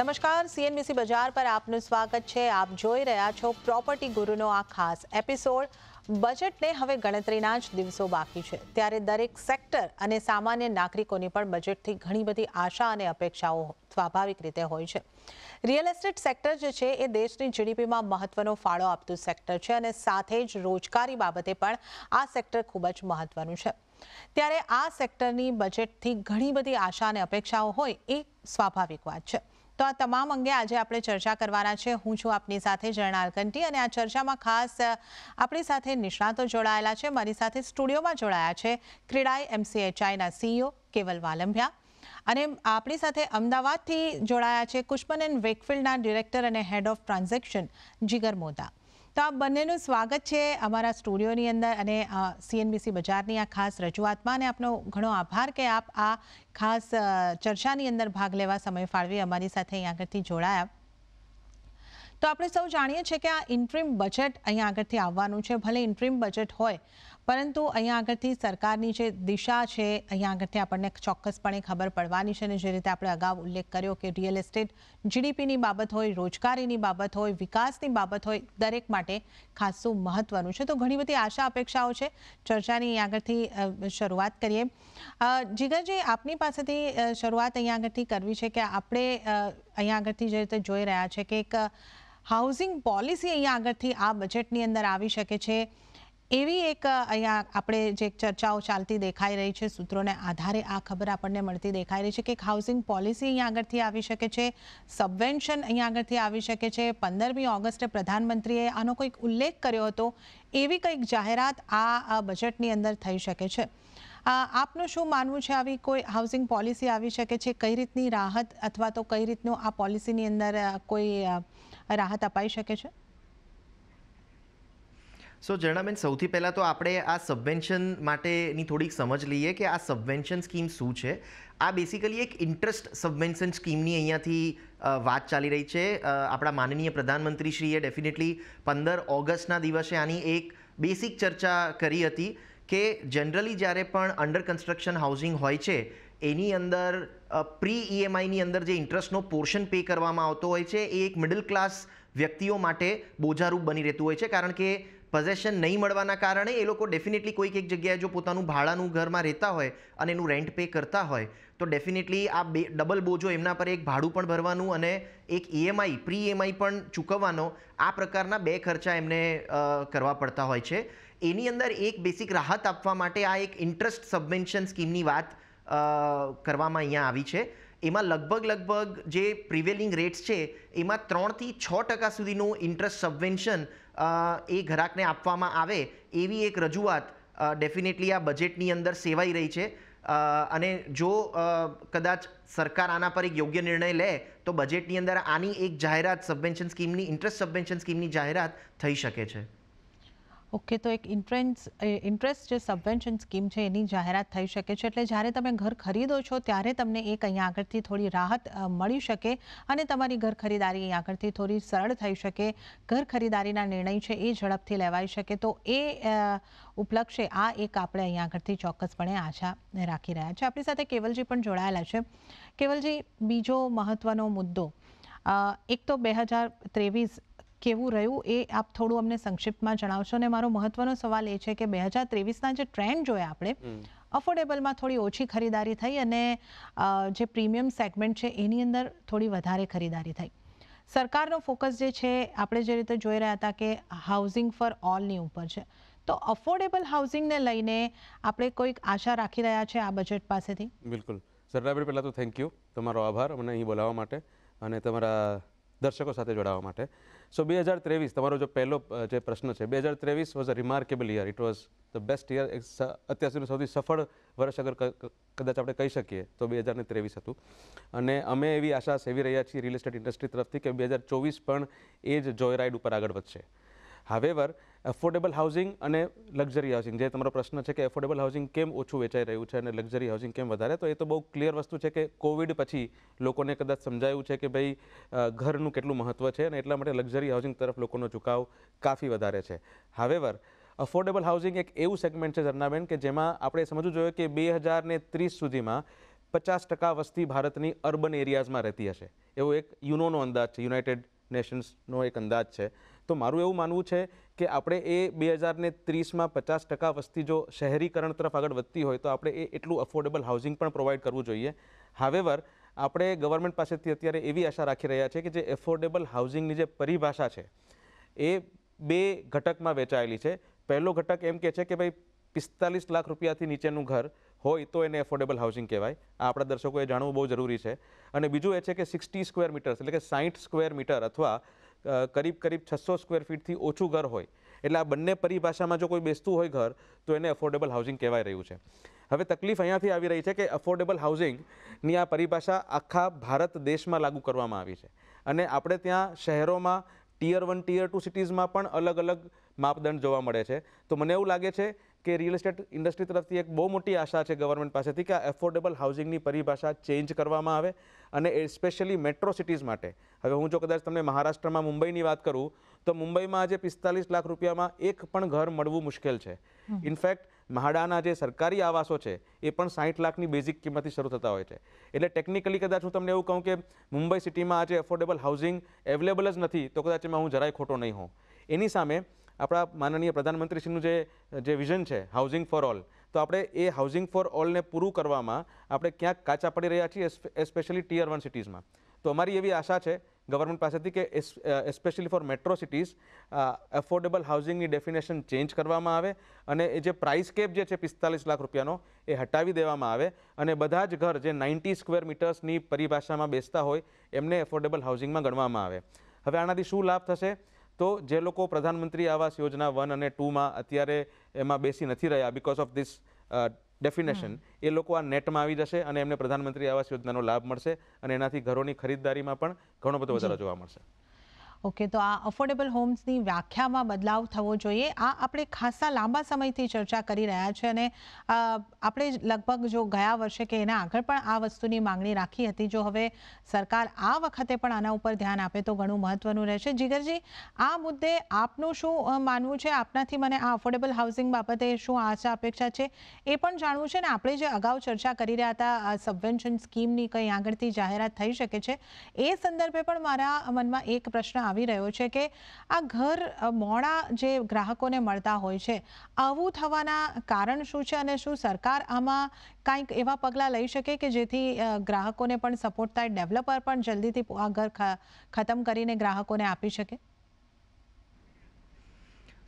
નમસ્કાર સીએનબીસી બજાર પર આપનું સ્વાગત છે આપ જોઈ રહ્યા છો પ્રોપર્ટી ગુરુનો આ ખાસ એપિસોડ બજેટને હવે ગણતરીના જ દિવસો બાકી છે ત્યારે દરેક સેક્ટર અને સામાન્ય નાગરિકોની પણ બજેટથી ઘણી બધી આશા અને અપેક્ષાઓ સ્વાભાવિક રીતે હોય છે રિયલ એસ્ટેટ સેક્ટર જે છે એ દેશની જીડીપીમાં મહત્વનો ફાળો આપતું સેક્ટર છે અને સાથે જ રોજગારી બાબતે પણ આ સેક્ટર ખૂબ જ મહત્વનું છે ત્યારે આ સેક્ટરની બજેટથી ઘણી બધી આશા અને અપેક્ષાઓ હોય એ સ્વાભાવિક વાત છે તો આ તમામ અંગે આજે આપણે ચર્ચા કરવાના છે હું છું આપની સાથે જરણાર કંટી અને આ ચર્ચામાં ખાસ આપણી સાથે નિષ્ણાતો જોડાયેલા છે મારી સાથે સ્ટુડિયોમાં જોડાયા છે ક્રીડાઈ એમસીએચઆઈના સીઈઓ કેવલ વાલંભિયા અને આપણી સાથે અમદાવાદથી જોડાયા છે કુશમન એન્ડ વેકફિલ્ડના ડિરેક્ટર અને હેડ ઓફ ટ્રાન્ઝેક્શન જીગર મોદા તો આ બંનેનું સ્વાગત છે અમારા સ્ટુડિયોની અંદર અને સીએનબીસી બજારની આ ખાસ રજૂઆતમાં અને આપનો ઘણો આભાર કે આપ આ ખાસ ચર્ચાની અંદર ભાગ લેવા સમય ફાળવી અમારી સાથે અહીં આગળથી જોડાયા તો આપણે સૌ જાણીએ છીએ કે આ ઇન્ટ્રીમ બજેટ અહીંયા આગળથી આવવાનું છે ભલે ઇન્ટ્રીમ બજેટ હોય પરંતુ અહીંયા આગળથી સરકારની જે દિશા છે અહીંયા આગળથી આપણને ચોક્કસપણે ખબર પડવાની છે અને જે રીતે આપણે અગાઉ ઉલ્લેખ કર્યો કે રિયલ એસ્ટેટ જીડીપીની બાબત હોય રોજગારીની બાબત હોય વિકાસની બાબત હોય દરેક માટે ખાસું મહત્વનું છે તો ઘણી બધી આશા અપેક્ષાઓ છે ચર્ચાની અહીંયા આગળથી શરૂઆત કરીએ જીગરજી આપની પાસેથી શરૂઆત અહીંયા આગળથી કરવી છે કે આપણે અહીંયા આગળથી જે રીતે જોઈ રહ્યા છે કે એક હાઉસિંગ પોલિસી અહીંયા આગળથી આ બજેટની અંદર આવી શકે છે એવી એક અહીંયા આપણે જે ચર્ચાઓ ચાલતી દેખાઈ રહી છે સૂત્રોને આધારે આ ખબર આપણને મળતી દેખાઈ રહી છે કે હાઉસિંગ પોલિસી અહીંયા આગળથી આવી શકે છે સબવેન્શન અહીંયા આગળથી આવી શકે છે પંદરમી ઓગસ્ટે પ્રધાનમંત્રીએ આનો કોઈક ઉલ્લેખ કર્યો હતો એવી કંઈક જાહેરાત આ બજેટની અંદર થઈ શકે છે આપનું શું માનવું છે આવી કોઈ હાઉસિંગ પોલિસી આવી શકે છે કઈ રીતની રાહત અથવા તો કઈ રીતનું આ પોલિસીની અંદર કોઈ રાહત અપાઈ શકે છે સો ઝરણાબેન સૌથી પહેલાં તો આપણે આ સબવેન્શન માટેની થોડીક સમજ લઈએ કે આ સબવેન્શન સ્કીમ શું છે આ બેસિકલી એક ઇન્ટરેસ્ટ સબવેન્શન સ્કીમની અહીંયાથી વાત ચાલી રહી છે આપણા માનનીય પ્રધાનમંત્રીશ્રીએ ડેફિનેટલી પંદર ઓગસ્ટના દિવસે આની એક બેસિક ચર્ચા કરી હતી કે જનરલી જ્યારે પણ અંડર કન્સ્ટ્રક્શન હાઉસિંગ હોય છે એની અંદર પ્રી ઈએમઆઈની અંદર જે ઇન્ટરેસ્ટનો પોર્શન પે કરવામાં આવતો હોય છે એ એક મિડલ ક્લાસ વ્યક્તિઓ માટે બોજારૂપ બની રહેતું હોય છે કારણ કે પઝેશન નહીં મળવાના કારણે એ લોકો ડેફિનેટલી કોઈક એક જગ્યાએ જો પોતાનું ભાડાનું ઘરમાં રહેતા હોય અને એનું રેન્ટ પે કરતા હોય તો ડેફિનેટલી આ બે ડબલ બોજો એમના પર એક ભાડું પણ ભરવાનું અને એક ઈએમઆઈ પ્રી ઈએમઆઈ પણ ચૂકવવાનો આ પ્રકારના બે ખર્ચા એમને કરવા પડતા હોય છે એની અંદર એક બેસિક રાહત આપવા માટે આ એક ઇન્ટરેસ્ટ સબવેન્શન સ્કીમની વાત કરવામાં અહીંયા આવી છે એમાં લગભગ લગભગ જે પ્રિવેલિંગ રેટ્સ છે એમાં ત્રણથી છ ટકા સુધીનું ઇન્ટરેસ્ટ સબવેન્શન એ ઘરાકને આપવામાં આવે એવી એક રજૂઆત ડેફિનેટલી આ બજેટની અંદર સેવાઈ રહી છે અને જો કદાચ સરકાર આના પર એક યોગ્ય નિર્ણય લે તો બજેટની અંદર આની એક જાહેરાત સબવેન્શન સ્કીમની ઇન્ટરેસ્ટ સબવેન્શન સ્કીમની જાહેરાત થઈ શકે છે ઓકે તો એક ઇન્ટરેસ્ટ ઇન્ટરેસ્ટ જે સબવેન્શન સ્કીમ છે એની જાહેરાત થઈ શકે છે એટલે જ્યારે તમે ઘર ખરીદો છો ત્યારે તમને એક અહીંયા આગળથી થોડી રાહત મળી શકે અને તમારી ઘર ખરીદારી અહીંયા આગળથી થોડી સરળ થઈ શકે ઘર ખરીદારીના નિર્ણય છે એ ઝડપથી લેવાઈ શકે તો એ ઉપલક્ષે આ એક આપણે અહીંયા આગળથી ચોક્કસપણે આશા રાખી રહ્યા છે આપણી સાથે કેવલજી પણ જોડાયેલા છે કેવલજી બીજો મહત્વનો મુદ્દો એક તો બે હજાર ત્રેવીસ કેવું રહ્યું એ આપ થોડું અમને સંક્ષિપ્તમાં જણાવશો અને મારો મહત્વનો સવાલ એ છે કે બે હજાર ત્રેવીસના જે ટ્રેન્ડ જોયા આપણે અફોર્ડેબલમાં થોડી ઓછી ખરીદારી થઈ અને જે પ્રીમિયમ સેગમેન્ટ છે એની અંદર થોડી વધારે ખરીદારી થઈ સરકારનો ફોકસ જે છે આપણે જે રીતે જોઈ રહ્યા હતા કે હાઉસિંગ ફોર ઓલની ઉપર છે તો અફોર્ડેબલ હાઉસિંગને લઈને આપણે કોઈક આશા રાખી રહ્યા છે આ બજેટ પાસેથી બિલકુલ સરદારભાઈ પહેલાં તો થેન્ક યુ તમારો આભાર મને અહીં બોલાવવા માટે અને તમારા દર્શકો સાથે જોડાવા માટે સો બે હજાર ત્રેવીસ તમારો જે પહેલો જે પ્રશ્ન છે બે હજાર ત્રેવીસ was a remarkable year it was the best year અત્યાર સુધીનું સૌથી સફળ વર્ષ અગર કદાચ આપણે કહી શકીએ તો બે હજારને ત્રેવીસ હતું અને અમે એવી આશા સેવી રહ્યા છીએ રિયલ એસ્ટેટ ઇન્ડસ્ટ્રી તરફથી કે બે હજાર ચોવીસ પણ એ જ જોયરાઇડ ઉપર આગળ વધશે હાવેવર એફોર્ડેબલ હાઉસિંગ અને લક્ઝરી હાઉસિંગ જે તમારો પ્રશ્ન છે કે એફોર્ડેબલ હાઉસિંગ કેમ ઓછું વેચાઈ રહ્યું છે અને લક્ઝરી હાઉસિંગ કેમ વધારે તો એ તો બહુ ક્લિયર વસ્તુ છે કે કોવિડ પછી લોકોને કદાચ સમજાયું છે કે ભાઈ ઘરનું કેટલું મહત્ત્વ છે અને એટલા માટે લક્ઝરી હાઉસિંગ તરફ લોકોનો ઝુકાવ કાફી વધારે છે હાવેવર અફોર્ડેબલ હાઉસિંગ એક એવું સેગમેન્ટ છે ઝરનાબેન કે જેમાં આપણે સમજવું જોઈએ કે બે હજાર ને ત્રીસ સુધીમાં પચાસ ટકા વસ્તી ભારતની અર્બન એરિયાઝમાં રહેતી હશે એવો એક યુનોનો અંદાજ છે યુનાઇટેડ નેશન્સનો એક અંદાજ છે તો મારું એવું માનવું છે કે આપણે એ બે હજારને ત્રીસમાં પચાસ ટકા વસ્તી જો શહેરીકરણ તરફ આગળ વધતી હોય તો આપણે એ એટલું અફોર્ડેબલ હાઉસિંગ પણ પ્રોવાઈડ કરવું જોઈએ હાવેવર આપણે ગવર્મેન્ટ પાસેથી અત્યારે એવી આશા રાખી રહ્યા છે કે જે એફોર્ડેબલ હાઉસિંગની જે પરિભાષા છે એ બે ઘટકમાં વેચાયેલી છે પહેલો ઘટક એમ કે છે કે ભાઈ પિસ્તાલીસ લાખ રૂપિયાથી નીચેનું ઘર હોય તો એને એફોર્ડેબલ હાઉસિંગ કહેવાય આ આપણા દર્શકોએ જાણવું બહુ જરૂરી છે અને બીજું એ છે કે સિક્સટી સ્ક્વેર મીટર્સ એટલે કે સાઠ સ્ક્વેર મીટર અથવા કરીબ કરીબ છસો સ્ક્વેર ફીટથી ઓછું ઘર હોય એટલે આ બંને પરિભાષામાં જો કોઈ બેસતું હોય ઘર તો એને અફોર્ડેબલ હાઉસિંગ કહેવાય રહ્યું છે હવે તકલીફ અહીંયાથી આવી રહી છે કે અફોર્ડેબલ હાઉસિંગની આ પરિભાષા આખા ભારત દેશમાં લાગુ કરવામાં આવી છે અને આપણે ત્યાં શહેરોમાં ટીયર વન ટીયર ટુ સિટીઝમાં પણ અલગ અલગ માપદંડ જોવા મળે છે તો મને એવું લાગે છે કે રિયલ એસ્ટેટ ઇન્ડસ્ટ્રી તરફથી એક બહુ મોટી આશા છે ગવર્મેન્ટ પાસેથી કે આ એફોર્ડેબલ હાઉસિંગની પરિભાષા ચેન્જ કરવામાં આવે અને સ્પેશિયલી મેટ્રો સિટીઝ માટે હવે હું જો કદાચ તમને મહારાષ્ટ્રમાં મુંબઈની વાત કરું તો મુંબઈમાં આજે પિસ્તાલીસ લાખ રૂપિયામાં એક પણ ઘર મળવું મુશ્કેલ છે ઇનફેક્ટ મહાડાના જે સરકારી આવાસો છે એ પણ સાહીઠ લાખની બેઝિક કિંમતથી શરૂ થતા હોય છે એટલે ટેકનિકલી કદાચ હું તમને એવું કહું કે મુંબઈ સિટીમાં આજે એફોર્ડેબલ હાઉસિંગ એવેલેબલ જ નથી તો કદાચ એમાં હું જરાય ખોટો નહીં હોઉં એની સામે આપણા માનનીય પ્રધાનમંત્રીશ્રીનું જે જે વિઝન છે હાઉસિંગ ફોર ઓલ તો આપણે એ હાઉસિંગ ફોર ઓલને પૂરું કરવામાં આપણે ક્યાંક કાચા પડી રહ્યા છીએ એસ્પેશિયલી ટીયર વન સિટીઝમાં તો અમારી એવી આશા છે ગવર્મેન્ટ પાસેથી કે especially for metro cities affordable હાઉસિંગની ડેફિનેશન ચેન્જ કરવામાં આવે અને એ જે પ્રાઇસ કેપ જે છે પિસ્તાલીસ લાખ રૂપિયાનો એ હટાવી દેવામાં આવે અને બધા જ ઘર જે નાઇન્ટી સ્ક્વેર મીટર્સની પરિભાષામાં બેસતા હોય એમને એફોર્ડેબલ હાઉસિંગમાં ગણવામાં આવે હવે આનાથી શું લાભ થશે તો જે લોકો પ્રધાનમંત્રી આવાસ યોજના વન અને ટુમાં અત્યારે એમાં બેસી નથી રહ્યા બીકોઝ ઓફ ધીસ ડેફિનેશન એ લોકો આ નેટમાં આવી જશે અને એમને પ્રધાનમંત્રી આવાસ યોજનાનો લાભ મળશે અને એનાથી ઘરોની ખરીદદારીમાં પણ ઘણો બધો વધારો જોવા મળશે ઓકે તો આ અફોર્ડેબલ હોમ્સની વ્યાખ્યામાં બદલાવ થવો જોઈએ આ આપણે खासा લાંબા સમયથી ચર્ચા કરી રહ્યા છે અને આપણે લગભગ જો ગયા વર્ષે કે એના અગાઉ પણ આ વસ્તુની માંગણી રાખી હતી જો હવે સરકાર આ વખતે પણ આના ઉપર ધ્યાન આપે તો ઘણો મહત્વનો રહેશે જીગરજી આ મુદ્દે આપનું શું માનવું છે આપનાથી મને આ અફોર્ડેબલ હાઉસિંગ બાબતે શું આશા અપેક્ષા છે એ પણ જાણવું છે ને આપણે જે અગાઉ ચર્ચા કરી રહ્યા હતા આ સબવેન્શન સ્કીમની કઈ આગળથી જાહેરાત થઈ શકે છે એ સંદર્ભે પણ મારા મનમાં એક પ્રશ્ન આવી રહ્યો છે કે આ ઘર મોડા જે ગ્રાહકોને મળતા હોય છે આવું થવાના કારણ શું છે અને શું સરકાર આમાં કંઈક એવા પગલાં લઈ શકે કે જેથી ગ્રાહકોને પણ સપોર્ટ થાય ડેવલપર પણ જલ્દીથી આ ઘર ખતમ કરીને ગ્રાહકોને આપી શકે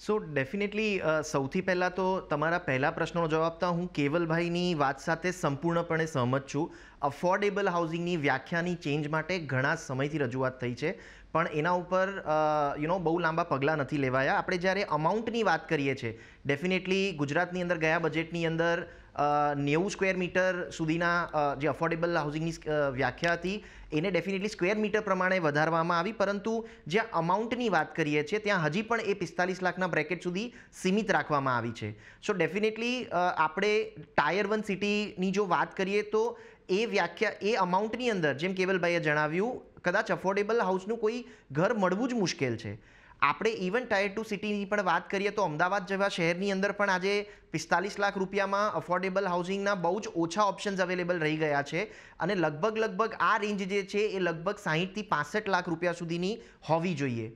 સો ડેફિનેટલી સૌથી પહેલાં તો તમારા પહેલા પ્રશ્નનો જવાબ તો હું કેવલભાઈની વાત સાથે સંપૂર્ણપણે સહમત છું અફોર્ડેબલ હાઉસિંગની વ્યાખ્યાની ચેન્જ માટે ઘણા સમયથી રજૂઆત થઈ છે પણ એના ઉપર યુ નો બહુ લાંબા પગલાં નથી લેવાયા આપણે જ્યારે અમાઉન્ટની વાત કરીએ છીએ ડેફિનેટલી ગુજરાતની અંદર ગયા બજેટની અંદર નેવું સ્ક્વેર મીટર સુધીના જે અફોર્ડેબલ હાઉસિંગની વ્યાખ્યા હતી એને ડેફિનેટલી સ્ક્વેર મીટર પ્રમાણે વધારવામાં આવી પરંતુ જ્યાં અમાઉન્ટની વાત કરીએ છીએ ત્યાં હજી પણ એ પિસ્તાલીસ લાખના બ્રેકેટ સુધી સીમિત રાખવામાં આવી છે સો ડેફિનેટલી આપણે ટાયર વન સિટીની જો વાત કરીએ તો એ વ્યાખ્યા એ અમાઉન્ટની અંદર જેમ કેવલભાઈએ જણાવ્યું કદાચ અફોર્ડેબલ હાઉસનું કોઈ ઘર મળવું જ મુશ્કેલ છે આપણે ઇવન ટાયર ટુ સિટીની પણ વાત કરીએ તો અમદાવાદ જેવા શહેરની અંદર પણ આજે પિસ્તાલીસ લાખ રૂપિયામાં અફોર્ડેબલ હાઉસિંગના બહુ જ ઓછા ઓપ્શન્સ અવેલેબલ રહી ગયા છે અને લગભગ લગભગ આ રેન્જ જે છે એ લગભગ સાહીઠથી પાસઠ લાખ રૂપિયા સુધીની હોવી જોઈએ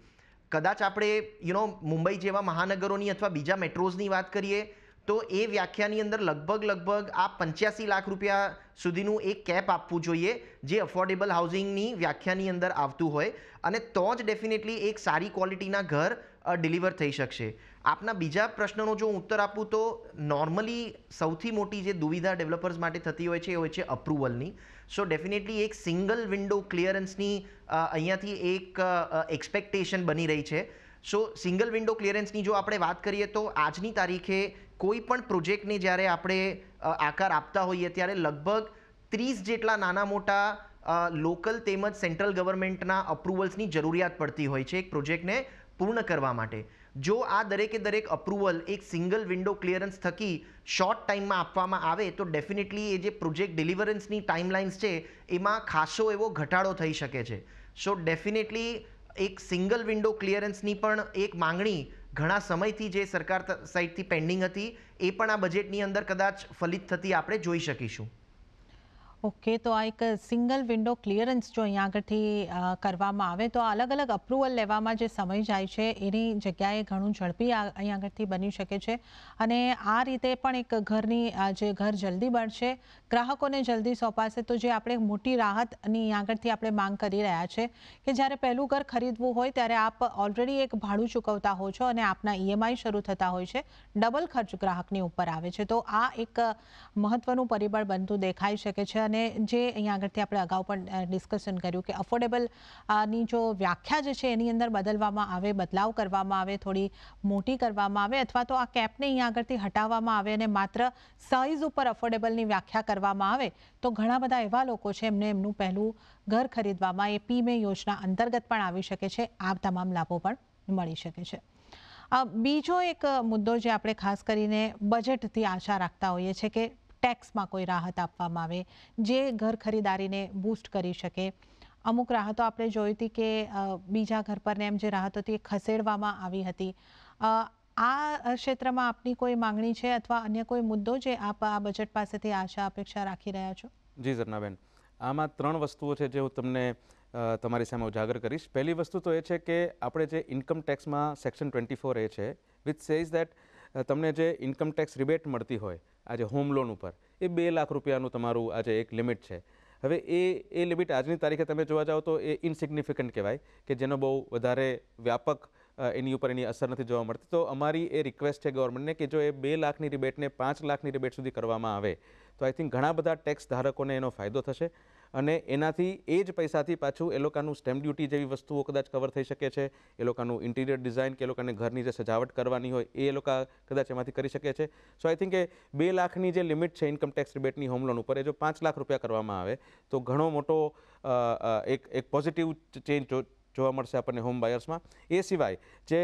કદાચ આપણે યુ નો મુંબઈ જેવા મહાનગરોની અથવા બીજા મેટ્રોઝની વાત કરીએ તો એ વ્યાખ્યાની અંદર લગભગ લગભગ આ પંચ્યાસી લાખ રૂપિયા સુધીનું એક કેપ આપવું જોઈએ જે અફોર્ડેબલ હાઉસિંગની વ્યાખ્યાની અંદર આવતું હોય અને તો જ ડેફિનેટલી એક સારી ક્વોલિટીના ઘર ડિલિવર થઈ શકશે આપના બીજા પ્રશ્નનો જો ઉત્તર આપું તો નોર્મલી સૌથી મોટી જે દુવિધા ડેવલપર્સ માટે થતી હોય છે એ હોય છે અપ્રુવલની સો ડેફિનેટલી એક સિંગલ વિન્ડો ક્લિયરન્સની અહીંયાથી એક એક્સપેક્ટેશન બની રહી છે સો સિંગલ વિન્ડો ક્લિયરન્સની જો આપણે વાત કરીએ તો આજની તારીખે કોઈ પણ પ્રોજેક્ટને જ્યારે આપણે આકાર આપતા હોઈએ ત્યારે લગભગ ત્રીસ જેટલા નાના મોટા લોકલ તેમજ સેન્ટ્રલ ગવર્મેન્ટના અપ્રુવલ્સની જરૂરિયાત પડતી હોય છે એક પ્રોજેક્ટને પૂર્ણ કરવા માટે જો આ દરેકે દરેક અપ્રુવલ એક સિંગલ વિન્ડો ક્લિયરન્સ થકી શોર્ટ ટાઈમમાં આપવામાં આવે તો ડેફિનેટલી એ જે પ્રોજેક્ટ ડિલિવરન્સની ટાઈમલાઇન્સ છે એમાં ખાસો એવો ઘટાડો થઈ શકે છે સો ડેફિનેટલી એક સિંગલ વિન્ડો ક્લિયરન્સની પણ એક માંગણી ઘણા સમયથી જે સરકાર સાઈડથી પેન્ડિંગ હતી એ પણ આ બજેટની અંદર કદાચ ફલિત થતી આપણે જોઈ શકીશું ઓકે તો આ એક સિંગલ વિન્ડો ક્લિયરન્સ જો અહીંયા આગળથી કરવામાં આવે તો અલગ અલગ અપ્રુવલ લેવામાં જે સમય જાય છે એની જગ્યાએ ઘણું ઝડપી અહીંયા આગળથી બની શકે છે અને આ રીતે પણ એક ઘરની જે ઘર જલ્દી બનશે ગ્રાહકોને જલ્દી સોંપાશે તો જે આપણે મોટી રાહતની અહીં આગળથી આપણે માંગ કરી રહ્યા છે કે જ્યારે પહેલું ઘર ખરીદવું હોય ત્યારે આપ ઓલરેડી એક ભાડું ચૂકવતા હો છો અને આપના ઈએમઆઈ શરૂ થતા હોય છે ડબલ ખર્ચ ગ્રાહકની ઉપર આવે છે તો આ એક મહત્વનું પરિબળ બનતું દેખાઈ શકે છે અને અને જે અહીંયા આગળથી આપણે અગાઉ પણ ડિસ્કશન કર્યું કે અફોર્ડેબલ ની જો વ્યાખ્યા જે છે એની અંદર બદલવામાં આવે બદલાવ કરવામાં આવે થોડી મોટી કરવામાં આવે અથવા તો આ કેપને અહીંયા આગળથી હટાવવામાં આવે અને માત્ર સાઇઝ ઉપર અફોર્ડેબલની વ્યાખ્યા કરવામાં આવે તો ઘણા બધા એવા લોકો છે એમને એમનું પહેલું ઘર ખરીદવામાં એ પીમે યોજના અંતર્ગત પણ આવી શકે છે આ તમામ લાભો પણ મળી શકે છે બીજો એક મુદ્દો જે આપણે ખાસ કરીને બજેટથી આશા રાખતા હોઈએ છીએ કે ટેક્સમાં કોઈ રાહત આપવામાં આવે જે ઘર ખરીદારીને બૂસ્ટ કરી શકે અમુક રાહતો આપણે જોઈ હતી કે બીજા ઘર પરને એમ જે રાહત હતી એ ખસેડવામાં આવી હતી આ ક્ષેત્રમાં આપની કોઈ માંગણી છે અથવા અન્ય કોઈ મુદ્દો જે આપ આ બજેટ પાસેથી આશા અપેક્ષા રાખી રહ્યા છો જી ઝરનાબેન આમાં ત્રણ વસ્તુઓ છે જે હું તમને તમારી સામે ઉજાગર કરીશ પહેલી વસ્તુ તો એ છે કે આપણે જે ઇન્કમ ટેક્સમાં સેક્શન ટ્વેન્ટી ફોર એ છે વિથ સેઝ દેટ તમને જે ઇન્કમ ટેક્સ રિબેટ મળતી હોય આજે હોમ લોન ઉપર એ બે લાખ રૂપિયાનું તમારું આજે એક લિમિટ છે હવે એ એ લિમિટ આજની તારીખે તમે જોવા જાઓ તો એ ઇનસિગ્નિફિકન્ટ કહેવાય કે જેનો બહુ વધારે વ્યાપક એની ઉપર એની અસર નથી જોવા મળતી તો અમારી એ રિક્વેસ્ટ છે ગવર્મેન્ટને કે જો એ બે લાખની રિબેટને પાંચ લાખની રિબેટ સુધી કરવામાં આવે તો આઈ થિંક ઘણા બધા ટેક્સ ધારકોને એનો ફાયદો થશે અને એનાથી એ જ પૈસાથી પાછું એ લોકોનું સ્ટેમ્પ ડ્યુટી જેવી વસ્તુઓ કદાચ કવર થઈ શકે છે એ લોકોનું ઇન્ટિરિયર ડિઝાઇન કે એ લોકોને ઘરની જે સજાવટ કરવાની હોય એ લોકો કદાચ એમાંથી કરી શકે છે સો આઈ થિંક એ બે લાખની જે લિમિટ છે ઇન્કમ ટેક્સ રિબેટની હોમ લોન ઉપર એ જો પાંચ લાખ રૂપિયા કરવામાં આવે તો ઘણો મોટો એક એક પોઝિટિવ ચેન્જ જોવા મળશે આપણને હોમ બાયર્સમાં એ સિવાય જે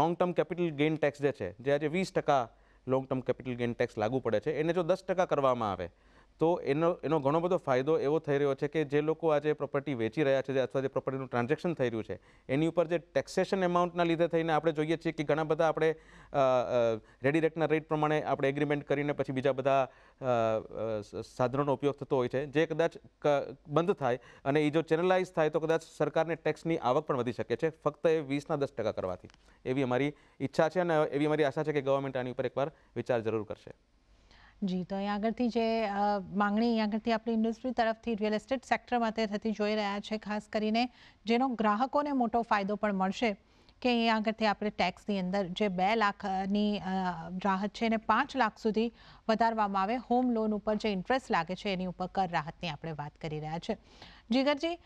long term capital gain tax જે છે જે આજે વીસ ટકા long term capital gain tax લાગુ પડે છે એને જો દસ ટકા કરવામાં આવે તો એનો એનો ઘણો બધો ફાયદો એવો થઈ રહ્યો છે કે જે લોકો આજે પ્રોપર્ટી વેચી રહ્યા છે અથવા જે પ્રોપર્ટીનું ટ્રાન્ઝેક્શન થઈ રહ્યું છે એની ઉપર જે ટેક્સેશન એમાઉન્ટના લીધે થઈને આપણે જોઈએ છીએ કે ઘણા બધા આપણે રેડી રેટના રેટ પ્રમાણે આપણે એગ્રીમેન્ટ કરીને પછી બીજા બધા સાધનોનો ઉપયોગ થતો હોય છે જે કદાચ બંધ થાય અને એ જો ચેનલાઇઝ થાય તો કદાચ સરકારને ટેક્સની આવક પણ વધી શકે છે ફક્ત એ વીસના દસ ટકા કરવાથી એવી અમારી ઈચ્છા છે અને એવી અમારી આશા છે કે ગવર્મેન્ટ આની ઉપર એકવાર વિચાર જરૂર કરશે જી તો અહીં આગળથી જે માંગણી અહીં આગળથી આપણી ઇન્ડસ્ટ્રી તરફથી રિયલ એસ્ટેટ સેક્ટર માટે થતી જોઈ રહ્યા છે ખાસ કરીને જેનો ગ્રાહકોને મોટો ફાયદો પણ મળશે કે અહીંયા આગળથી આપણે ટેક્સની અંદર જે બે લાખની રાહત છે એને પાંચ લાખ સુધી વધારવામાં આવે હોમ લોન ઉપર જે ઇન્ટરેસ્ટ લાગે છે એની ઉપર કર રાહતની આપણે વાત કરી રહ્યા છે જીગરજી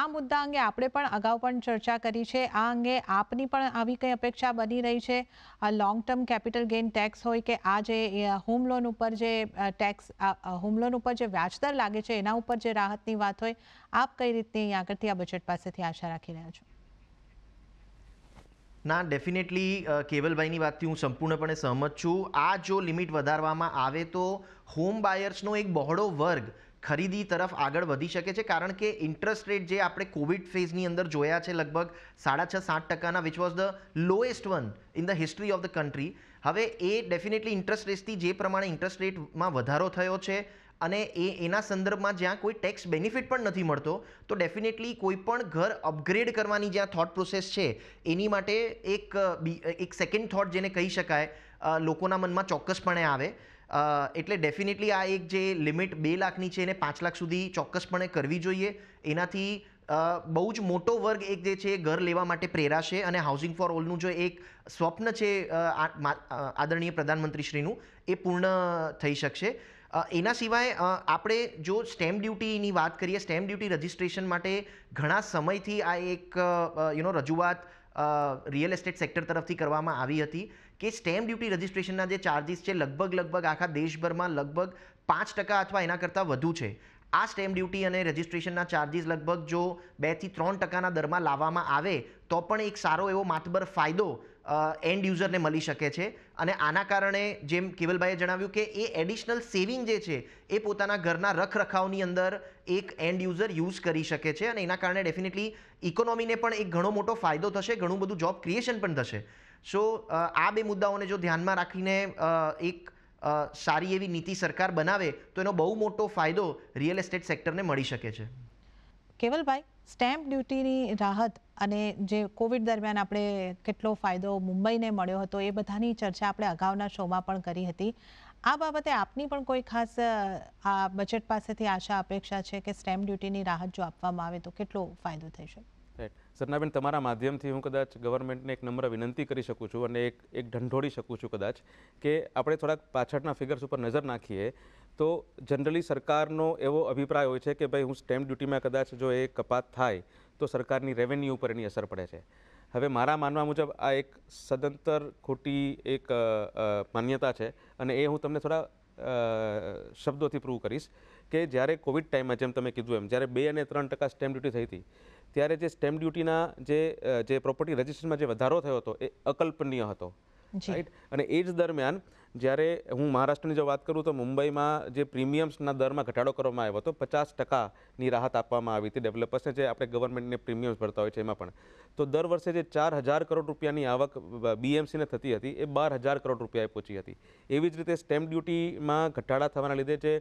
આ મુદ્દા અંગે આપણે પણ અગાઉ પણ ચર્ચા કરી છે આ અંગે આપની પણ આવી કંઈ અપેક્ષા બની રહી છે long term capital gain tax હોય કે આ જે હોમ લોન ઉપર જે ટેક્સ હોમ લોન ઉપર જે વ્યાજદર લાગે છે એના ઉપર જે રાહતની વાત હોય આપ કઈ રીતની આગળથી આ બજેટ પાસેથી આશા રાખી રહ્યા છો ના ડેફિનેટલી કેવલભાઈની વાતથી હું સંપૂર્ણપણે સહમત છું આ જો લિમિટ વધારવામાં આવે તો હોમ બાયર્સનો એક બહોળો વર્ગ ખરીદી તરફ આગળ વધી શકે છે કારણ કે ઇન્ટરેસ્ટ રેટ જે આપણે કોવિડ ફેઝની અંદર જોયા છે લગભગ સાડા છ સાત ટકાના which was the lowest one in the history of the country હવે એ ડેફિનેટલી ઇન્ટરેસ્ટ રેટથી જે પ્રમાણે ઇન્ટરેસ્ટ રેટમાં વધારો થયો છે અને એ એના સંદર્ભમાં જ્યાં કોઈ ટેક્સ બેનિફિટ પણ નથી મળતો તો ડેફિનેટલી કોઈ પણ ઘર અપગ્રેડ કરવાની જ્યાં થોટ પ્રોસેસ છે એની માટે એક એક સેકન્ડ થોટ જેને કહી શકાય લોકોના મનમાં ચોક્કસપણે આવે એટલે ડેફિનેટલી આ એક જે લિમિટ બે લાખની છે એને પાંચ લાખ સુધી ચોક્કસપણે કરવી જોઈએ એનાથી બહુ જ મોટો વર્ગ એક જે છે ઘર લેવા માટે પ્રેરાશે અને હાઉસિંગ ફોર ઓલનું જો એક સ્વપ્ન છે આદરણીય પ્રધાનમંત્રીશ્રીનું એ પૂર્ણ થઈ શકશે એના સિવાય આપણે જો સ્ટેમ્પ ડ્યુટીની વાત કરીએ સ્ટેમ્પ ડ્યુટી રજિસ્ટ્રેશન માટે ઘણા સમયથી આ એક યુનો રજૂઆત રિયલ એસ્ટેટ સેક્ટર તરફથી કરવામાં આવી હતી કે સ્ટેમ્પ ડ્યુટી રજિસ્ટ્રેશનના જે ચાર્જિસ છે લગભગ લગભગ આખા દેશભરમાં લગભગ પાંચ ટકા અથવા એના કરતાં વધુ છે આ સ્ટેમ્પ ડ્યુટી અને રજિસ્ટ્રેશનના ચાર્જિસ લગભગ જો બેથી ત્રણ ટકાના દરમાં લાવવામાં આવે તો પણ એક સારો એવો માતબર ફાયદો એન્ડ યુઝરને મળી શકે છે અને આના કારણે જેમ કેવલભાઈએ જણાવ્યું કે એ એડિશનલ સેવિંગ જે છે એ પોતાના ઘરના રખરખાવની અંદર એક એન્ડ યુઝર યુઝ કરી શકે છે અને એના કારણે ડેફિનેટલી ઇકોનોમીને પણ એક ઘણો મોટો ફાયદો થશે ઘણું બધું જોબ ક્રિએશન પણ થશે સો આ બે મુદ્દાઓને જો ધ્યાનમાં રાખીને એક સારી એવી નીતિ સરકાર બનાવે તો એનો બહુ મોટો ફાયદો રિયલ એસ્ટેટ સેક્ટરને મળી શકે છે કેવલભાઈ સ્ટેમ્પ ડ્યુટીની રાહત અને જે કોવિડ દરમિયાન આપણે કેટલો ફાયદો મુંબઈને મળ્યો હતો એ બધાની ચર્ચા આપણે અગાઉના શોમાં પણ કરી હતી આ બાબતે આપની પણ કોઈ ખાસ આ બજેટ પાસેથી આશા અપેક્ષા છે કે સ્ટેમ્પ ડ્યુટીની રાહત જો આપવામાં આવે તો કેટલો ફાયદો થશે રાઈટ સરનાબેન તમારા માધ્યમથી હું કદાચ ગવર્મેન્ટને એક નમ્ર વિનંતી કરી શકું છું અને એક એક ઢંઢોળી શકું છું કદાચ કે આપણે થોડાક પાછળના ફિગર્સ ઉપર નજર નાખીએ તો જનરલી સરકારનો એવો અભિપ્રાય હોય છે કે ભાઈ હું સ્ટેમ્પ ડ્યુટીમાં કદાચ જો એ કપાત થાય તો સરકારની રેવન્યુ ઉપર એની અસર પડે છે હવે મારા માનવા મુજબ આ એક સદંતર ખોટી એક માન્યતા છે અને એ હું તમને થોડા શબ્દોથી પ્રૂવ કરીશ કે જ્યારે કોવિડ ટાઈમમાં જેમ તમે કીધું એમ જ્યારે બે અને ત્રણ ટકા સ્ટેમ્પ ડ્યુટી થઈ હતી ત્યારે જે સ્ટેમ્પ ડ્યુટીના જે જે પ્રોપર્ટી રજિસ્ટ્રેશનમાં જે વધારો થયો હતો એ અકલ્પનીય હતો રાઈટ અને એ જ દરમિયાન જ્યારે હું મહારાષ્ટ્રની જો વાત કરું તો મુંબઈમાં જે પ્રીમિયમ્સના દરમાં ઘટાડો કરવામાં આવ્યો હતો પચાસ ટકાની રાહત આપવામાં આવી હતી ડેવલપર્સને જે આપણે ગવર્મેન્ટને પ્રીમિયમ્સ ભરતા હોય છે એમાં પણ તો દર વર્ષે જે ચાર હજાર કરોડ રૂપિયાની આવક બીએમસીને થતી હતી એ બાર હજાર કરોડ રૂપિયાએ પહોંચી હતી એવી જ રીતે સ્ટેમ્પ ડ્યુટીમાં ઘટાડા થવાના લીધે જે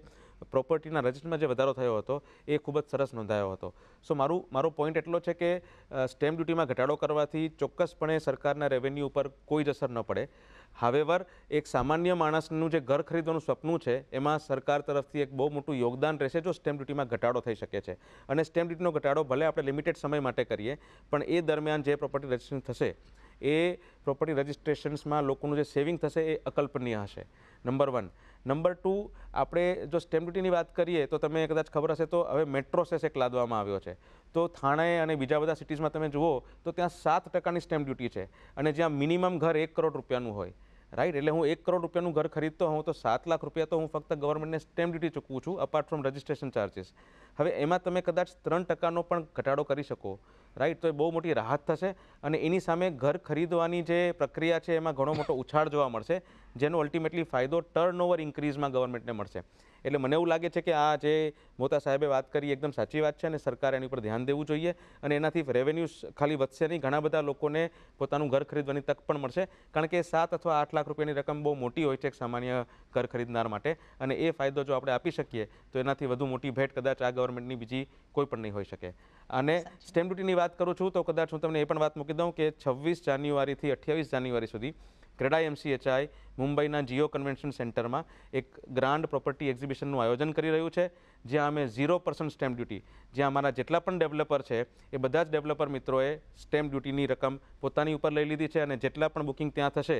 પ્રોપર્ટીના રજિસ્ટરમાં જે વધારો થયો હતો એ ખૂબ જ સરસ નોંધાયો હતો સો મારું મારો પોઈન્ટ એટલો છે કે સ્ટેમ્પ ડ્યુટીમાં ઘટાડો કરવાથી ચોક્કસપણે સરકારના રેવન્યુ ઉપર કોઈ જ અસર ન પડે હાવેવર એક સામાન્ય માણસનું જે ઘર ખરીદવાનું સપનું છે એમાં સરકાર તરફથી એક બહુ મોટું યોગદાન રહેશે જો સ્ટેમ્પ ડ્યુટીમાં ઘટાડો થઈ શકે છે અને સ્ટેમ્પ ડ્યુટીનો ઘટાડો ભલે આપણે લિમિટેડ સમય માટે કરીએ પણ એ દરમિયાન જે પ્રોપર્ટી રજિસ્ટ્રેશન થશે એ પ્રોપર્ટી રજિસ્ટ્રેશન્સમાં લોકોનું જે સેવિંગ થશે એ અકલ્પનીય હશે નંબર વન નંબર ટુ આપણે જો સ્ટેમ્પ ડ્યુટીની વાત કરીએ તો તમે કદાચ ખબર હશે તો હવે મેટ્રો સેસ એક લાદવામાં આવ્યો છે તો થાણે અને બીજા બધા સિટીઝમાં તમે જુઓ તો ત્યાં સાત ટકાની સ્ટેમ્પ ડ્યુટી છે અને જ્યાં મિનિમમ ઘર એક કરોડ રૂપિયાનું હોય રાઈટ એટલે હું એક કરોડ રૂપિયાનું ઘર ખરીદતો હોઉં તો સાત લાખ રૂપિયા તો હું ફક્ત ગવર્મેન્ટને સ્ટેમ્પ ડ્યુટી ચૂકવું છું અપાર્ટ ફ્રોમ રજિસ્ટ્રેશન ચાર્જિસ હવે એમાં તમે કદાચ ત્રણ ટકાનો પણ ઘટાડો કરી શકો રાઈટ તો એ બહુ મોટી રાહત થશે અને એની સામે ઘર ખરીદવાની જે પ્રક્રિયા છે એમાં ઘણો મોટો ઉછાળ જોવા મળશે જેનો અલ્ટિમેટલી ફાયદો ટર્નઓવર ઇન્ક્રીઝમાં ગવર્મેન્ટને મળશે એટલે મને એવું લાગે છે કે આ જે મોતા સાહેબે વાત કરી એકદમ સાચી વાત છે અને સરકારે એની ઉપર ધ્યાન દેવું જોઈએ અને એનાથી રેવન્યુ ખાલી વધશે નહીં ઘણા બધા લોકોને પોતાનું ઘર ખરીદવાની તક પણ મળશે કારણ કે સાત અથવા આઠ લાખ રૂપિયાની રકમ બહુ મોટી હોય છે એક સામાન્ય ઘર ખરીદનાર માટે અને એ ફાયદો જો આપણે આપી શકીએ તો એનાથી વધુ મોટી ભેટ કદાચ આ ગવર્મેન્ટની બીજી કોઈ પણ નહીં હોઈ શકે અને સ્ટેમ્પ ડ્યુટીની વાત વાત કરું છું તો કદાચ હું તમને એ પણ વાત મૂકી દઉં કે છવ્વીસ જાન્યુઆરીથી અઠ્યાવીસ જાન્યુઆરી સુધી ક્રેડા એમસીએચઆઈ મુંબઈના જીઓ કન્વેન્શન સેન્ટરમાં એક ગ્રાન્ડ પ્રોપર્ટી એક્ઝિબિશનનું આયોજન કરી રહ્યું છે જ્યાં અમે ઝીરો પર્સન્ટ સ્ટેમ્પ ડ્યુટી જ્યાં અમારા જેટલા પણ ડેવલપર છે એ બધા જ ડેવલપર મિત્રોએ સ્ટેમ્પ ડ્યુટીની રકમ પોતાની ઉપર લઈ લીધી છે અને જેટલા પણ બુકિંગ ત્યાં થશે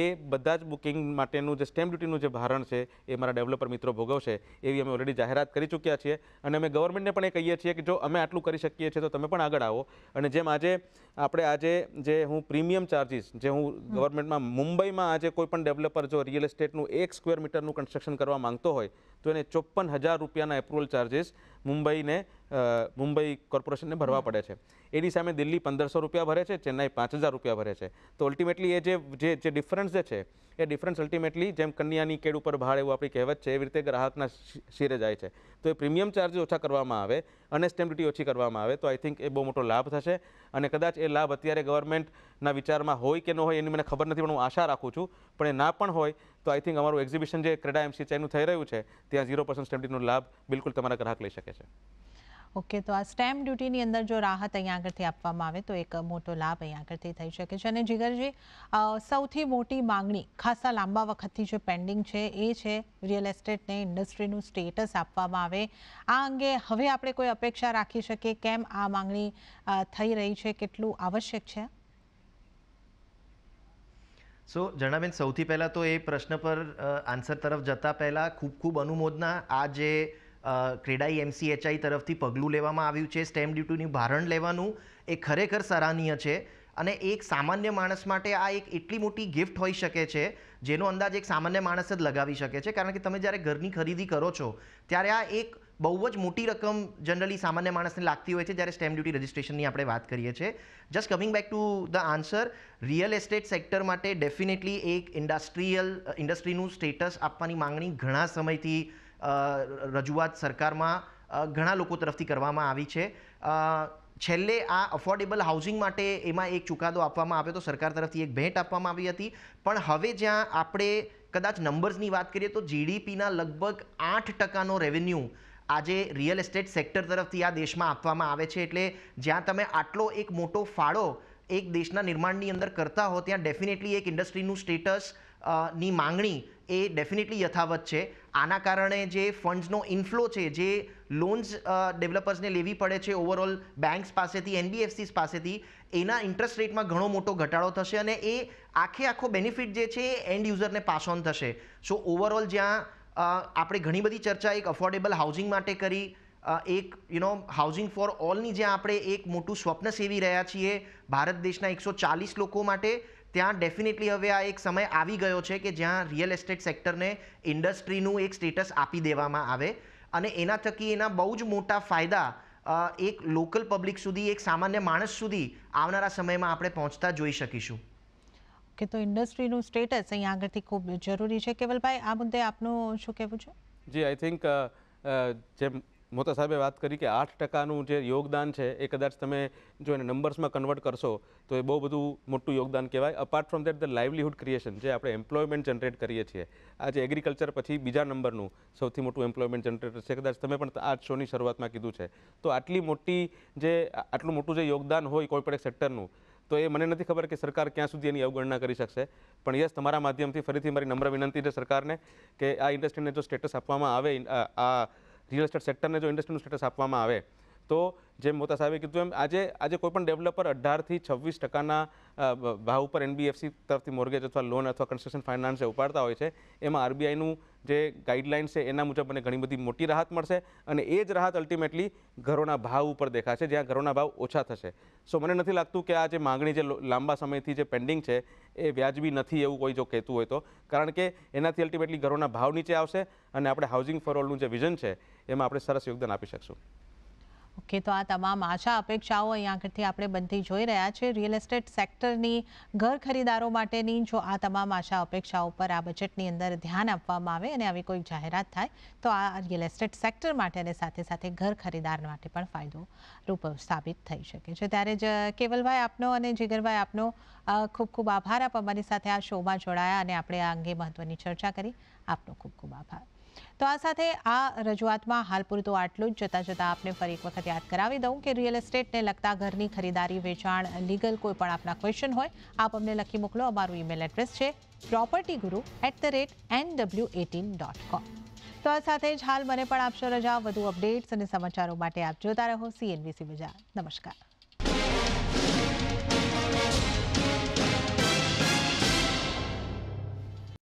એ બધા જ બુકિંગ માટેનું જે સ્ટેમ્પ ડ્યુટીનું જે ભારણ છે એ મારા ડેવલપર મિત્રો ભોગવશે એવી અમે ઓલરેડી જાહેરાત કરી ચૂક્યા છીએ અને અમે ગવર્મેન્ટને પણ એ કહીએ છીએ કે જો અમે આટલું કરી શકીએ છીએ તો તમે પણ આગળ આવો અને જેમ આજે આપણે આજે જે હું પ્રીમિયમ ચાર્જિસ જે હું ગવર્મેન્ટમાં મુંબઈમાં આજે કોઈ પણ ડેવલપર જો રિયલ એસ્ટેટનું એક સ્ક્વેર મીટરનું કન્સ્ટ્રક્શન કરવા માગતો હોય તો એને ચોપ્પન હજાર રૂપિયાના એપ્રુવલ ચાર્જિસ મુંબઈને મુંબઈ કોર્પોરેશનને ભરવા પડે છે એની સામે દિલ્હી પંદરસો રૂપિયા ભરે છે ચેન્નાઈ પાંચ હજાર રૂપિયા ભરે છે તો અલ્ટિમેટલી એ જે જે જે ડિફરન્સ જે છે એ ડિફરન્સ અલ્ટિમેટલી જેમ કન્યાની કેડ ઉપર ભાડ એવું આપણી કહેવત છે એવી રીતે ગ્રાહકના શિરે જાય છે તો એ પ્રીમિયમ ચાર્જ ઓછા કરવામાં આવે અને સ્ટેમ્પ ડ્યુટી ઓછી કરવામાં આવે તો આઈ થિંક એ બહુ મોટો લાભ થશે અને કદાચ એ લાભ અત્યારે ગવર્મેન્ટના વિચારમાં હોય કે ન હોય એની મને ખબર નથી પણ હું આશા રાખું છું પણ એ ના પણ હોય તો આઈ થિંક અમારું એક્ઝિબિશન જે ક્રેડા એમસીચાઈનું થઈ રહ્યું છે ત્યાં ઝીરો પર્સન્ટ સ્ટેમ્પ લાભ બિલકુલ તમારા ગ્રાહક લઈ શકે છે ઓકે તો આ સ્ટેમ્પ ડ્યુટીની અંદર જો રાહત અહીંયા આગળથી આપવામાં આવે તો એક મોટો લાભ અહીંયા આગળથી થઈ શકે છે અને જીગરજી સૌથી મોટી માંગણી ખાસા લાંબા વખતથી જે પેન્ડિંગ છે એ છે રિયલ એસ્ટેટને ઇન્ડસ્ટ્રીનું સ્ટેટસ આપવામાં આવે આ અંગે હવે આપણે કોઈ અપેક્ષા રાખી શકીએ કેમ આ માંગણી થઈ રહી છે કેટલું આવશ્યક છે સો જણાબેન સૌથી પહેલાં તો એ પ્રશ્ન પર આન્સર તરફ જતાં પહેલાં ખૂબ ખૂબ અનુમોદના આ જે ક્રેડાઈ એમસીએચઆઈ તરફથી પગલું લેવામાં આવ્યું છે સ્ટેમ્પ ડ્યુટીનું ભારણ લેવાનું એ ખરેખર સરાહનીય છે અને એક સામાન્ય માણસ માટે આ એક એટલી મોટી ગિફ્ટ હોઈ શકે છે જેનો અંદાજ એક સામાન્ય માણસ જ લગાવી શકે છે કારણ કે તમે જ્યારે ઘરની ખરીદી કરો છો ત્યારે આ એક બહુ જ મોટી રકમ જનરલી સામાન્ય માણસને લાગતી હોય છે જ્યારે સ્ટેમ્પ ડ્યુટી રજિસ્ટ્રેશનની આપણે વાત કરીએ છીએ just coming back to the answer real estate sector માટે ડેફિનેટલી એક ઇન્ડસ્ટ્રીયલ ઇન્ડસ્ટ્રીનું સ્ટેટસ આપવાની માંગણી ઘણા સમયથી રજૂઆત સરકારમાં ઘણા લોકો તરફથી કરવામાં આવી છે છેલ્લે આ અફોર્ડેબલ હાઉસિંગ માટે એમાં એક ચુકાદો આપવામાં આવ્યો તો સરકાર તરફથી એક ભેટ આપવામાં આવી હતી પણ હવે જ્યાં આપણે કદાચ નંબર્સની વાત કરીએ તો જીડીપીના લગભગ આઠ ટકાનો રેવન્યુ આજે રિયલ એસ્ટેટ સેક્ટર તરફથી આ દેશમાં આપવામાં આવે છે એટલે જ્યાં તમે આટલો એક મોટો ફાળો એક દેશના નિર્માણની અંદર કરતા હો ત્યાં ડેફિનેટલી એક ઇન્ડસ્ટ્રીનું સ્ટેટસ ની માંગણી એ ડેફિનેટલી યથાવત છે આના કારણે જે ફંડ્સનો ઇન્ફ્લો છે જે લોન્સ ડેવલપર્સને લેવી પડે છે ઓવરઓલ બેંક્સ પાસેથી એનબીએફસીસ પાસેથી એના ઇન્ટરેસ્ટ રેટમાં ઘણો મોટો ઘટાડો થશે અને એ આખે આખો બેનિફિટ જે છે એ એન્ડ યુઝરને પાસ ઓન થશે સો ઓવરઓલ જ્યાં આપણે ઘણી બધી ચર્ચા એક અફોર્ડેબલ હાઉસિંગ માટે કરી એક યુ નો હાઉસિંગ ફોર ઓલની જ્યાં આપણે એક મોટું સ્વપ્ન સેવી રહ્યા છીએ ભારત દેશના એકસો ચાલીસ લોકો માટે ત્યાં ડેફિનેટલી હવે આ એક સમય આવી ગયો છે કે જ્યાં રિયલ એસ્ટેટ સેક્ટરને ઇન્ડસ્ટ્રીનું એક સ્ટેટસ આપી દેવામાં આવે અને એના થકી એના બહુ જ મોટા ફાયદા એક લોકલ પબ્લિક સુધી એક સામાન્ય માણસ સુધી આવનારા સમયમાં આપણે પહોંચતા જોઈ શકીશું કે તો ઇન્ડસ્ટ્રીનું સ્ટેટસ અહીંયા આગળથી ખૂબ જરૂરી છે કેવલભાઈ આ મુદ્દે આપનું શું કહેવું છે જી આઈ થિંક જેમ મોતા સાહેબે વાત કરી કે આઠ ટકાનું જે યોગદાન છે એ કદાચ તમે જો એને નંબર્સમાં કન્વર્ટ કરશો તો એ બહુ બધું મોટું યોગદાન કહેવાય apart from that the livelihood creation જે આપણે એમ્પ્લોયમેન્ટ જનરેટ કરીએ છીએ આજે એગ્રીકલ્ચર પછી બીજા નંબરનું સૌથી મોટું એમ્પ્લોયમેન્ટ જનરેટર છે કદાચ તમે પણ આ શોની શરૂઆતમાં કીધું છે તો આટલી મોટી જે આટલું મોટું જે યોગદાન હોય કોઈ પણ એક સેક્ટરનું તો એ મને નથી ખબર કે સરકાર ક્યાં સુધી એની અવગણના કરી શકશે પણ યસ તમારા માધ્યમથી ફરીથી મારી નમ્ર વિનંતી છે સરકારને કે આ ઇન્ડસ્ટ્રીને જો સ્ટેટસ આપવામાં આવે આ રિયલ એસ્ટેટ સેક્ટરને જો ઇન્ડસ્ટ્રીનું સ્ટેટસ આપવામાં આવે તો જેમ મોતા સાહેબે કીધું એમ આજે આજે કોઈપણ ડેવલપર અઢારથી છવ્વીસ ટકાના ભાવ ઉપર એનબીએફસી તરફથી મોર્ગેજ અથવા લોન અથવા કન્સ્ટ્રક્શન ફાઇનાન્સ ઉપાડતા હોય છે એમાં આરબીઆઈનું જે ગાઈડલાઇન્સ છે એના મુજબ મને ઘણી બધી મોટી રાહત મળશે અને એ જ રાહત અલ્ટિમેટલી ઘરોના ભાવ ઉપર દેખાશે જ્યાં ઘરોના ભાવ ઓછા થશે સો મને નથી લાગતું કે આ જે માગણી જે લાંબા સમયથી જે પેન્ડિંગ છે એ વ્યાજબી નથી એવું કોઈ જો કહેતું હોય તો કારણ કે એનાથી અલ્ટિમેટલી ઘરોના ભાવ નીચે આવશે અને આપણે હાઉસિંગ ફોર ઓલનું જે વિઝન છે એમાં આપણે સરસ યોગદાન આપી શકશું ઓકે તો આ તમામ આશા અપેક્ષાઓ અહીંયા આગળથી આપણે બનતી જોઈ રહ્યા છીએ રિયલ એસ્ટેટ સેક્ટરની ઘર ખરીદારો માટેની જો આ તમામ આશા અપેક્ષાઓ પર આ બજેટની અંદર ધ્યાન આપવામાં આવે અને આવી કોઈ જાહેરાત થાય તો આ રિયલ એસ્ટેટ સેક્ટર માટે અને સાથે સાથે ઘર ખરીદાર માટે પણ ફાયદો રૂપ સાબિત થઈ શકે છે ત્યારે જ કેવલભાઈ આપનો અને જીગરભાઈ આપનો ખૂબ ખૂબ આભાર આપ અમારી સાથે આ શોમાં જોડાયા અને આપણે આ અંગે મહત્વની ચર્ચા કરી આપનો ખૂબ ખૂબ આભાર તો આ સાથે આ રજોવાતમાં હાલપુર તો આટલો જ જતા જતા આપને ફરી એક વખત યાદ કરાવી દઉં કે real estate ને લગતા ઘરની ખરીદારી વેચાણ લીગલ કોઈ પણ આપના ક્વેશ્ચન હોય આપ અમને લખી મુખલો અમારું ઈમેલ એડ્રેસ છે propertyguru@nw18.com તો આ સાથે જ હાલ મને પણ આપ સૌ રજા વધુ અપડેટ્સ અને સમાચારો માટે આપ જોતા રહો CNBC બજાર નમસ્કાર